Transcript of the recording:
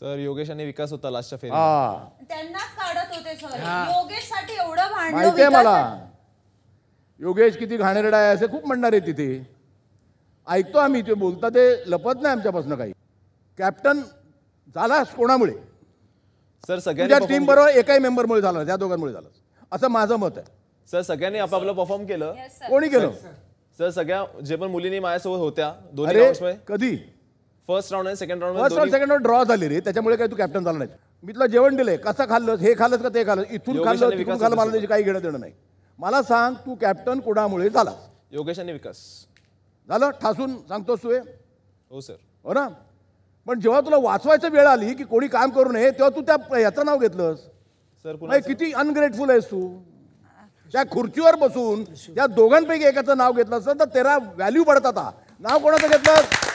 sir Yogesh आणि विकास होता लास्टच्या फेरी हा काढत होते सर योगेश साठी एवढं मला योगेश किती घाणेरडा आहे असे खूप आहे तिथे ऐकतो आम्ही ते बोलता ते लपत नाही आमच्यापासून काही कॅप्टन झालास कोणामुळे सर सगळ्या टीम बरोबर एकाही मेंबरमुळे झाला त्या दोघांमुळे झालं असं माझं मत आहे सर सगळ्यांनी आपापलं परफॉर्म केलं कोणी केलं सर सगळ्या जे पण मुलींनी माझ्यासोबत होत्या दोन्ही कधी फर्स्ट राऊंड आणि second round first round second round draw झाली रे त्याच्यामुळे काय तू कॅप्टन झाला नाही मी तुला जेवण दिले कसं खाल्लं हे खाल्लं का ते खाल्लं इथून खाल्लं तिथून खाल्लं मला त्याची काही घेणं देणं नाही मला सांग तू कॅप्टन कोणामुळे झाला योगेश आणि विकास झालं ठासून सांगतोस तू हे हो सर हो ना पण जेव्हा तुला वाचवायचं वेळ आली की कोणी काम करू नये तेव्हा तू त्या याचं नाव घेतलंस सर म्हणजे किती अनग्रेटफुल आहेस तू त्या खुर्चीवर बसून त्या दोघांपैकी एकाचं नाव घेतलं असतं तर तेरा व्हॅल्यू पडतात आता नाव कोणाचं घेतलं